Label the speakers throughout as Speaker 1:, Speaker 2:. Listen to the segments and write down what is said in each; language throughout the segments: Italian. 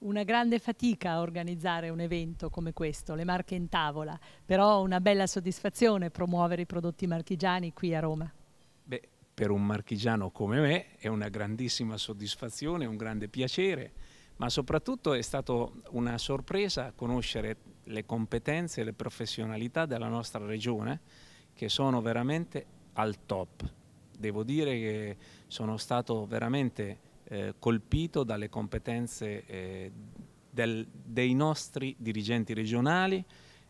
Speaker 1: una grande fatica organizzare un evento come questo, le marche in tavola, però una bella soddisfazione promuovere i prodotti marchigiani qui a Roma.
Speaker 2: Beh, per un marchigiano come me è una grandissima soddisfazione, un grande piacere, ma soprattutto è stata una sorpresa conoscere le competenze e le professionalità della nostra regione che sono veramente al top. Devo dire che sono stato veramente eh, colpito dalle competenze eh, del, dei nostri dirigenti regionali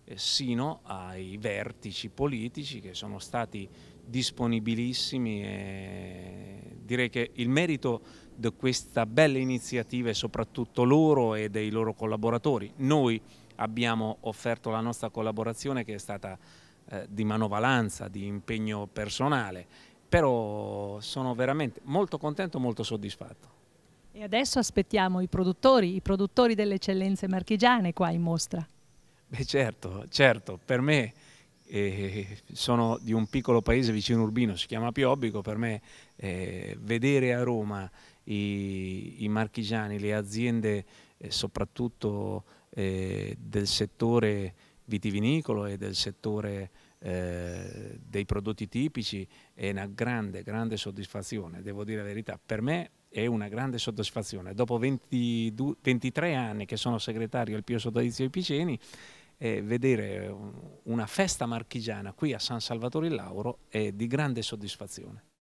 Speaker 2: eh, sino ai vertici politici che sono stati disponibilissimi e direi che il merito di questa bella iniziativa è soprattutto loro e dei loro collaboratori. Noi abbiamo offerto la nostra collaborazione che è stata eh, di manovalanza, di impegno personale però sono veramente molto contento, e molto soddisfatto.
Speaker 1: E adesso aspettiamo i produttori, i produttori delle eccellenze marchigiane qua in mostra.
Speaker 2: Beh certo, certo, per me eh, sono di un piccolo paese vicino Urbino, si chiama Piobbico, per me eh, vedere a Roma i, i marchigiani, le aziende eh, soprattutto eh, del settore vitivinicolo e del settore eh, dei prodotti tipici è una grande, grande soddisfazione, devo dire la verità. Per me è una grande soddisfazione. Dopo 22, 23 anni che sono segretario al Pio Sodalizio di Piceni, eh, vedere una festa marchigiana qui a San Salvatore il Lauro è di grande soddisfazione.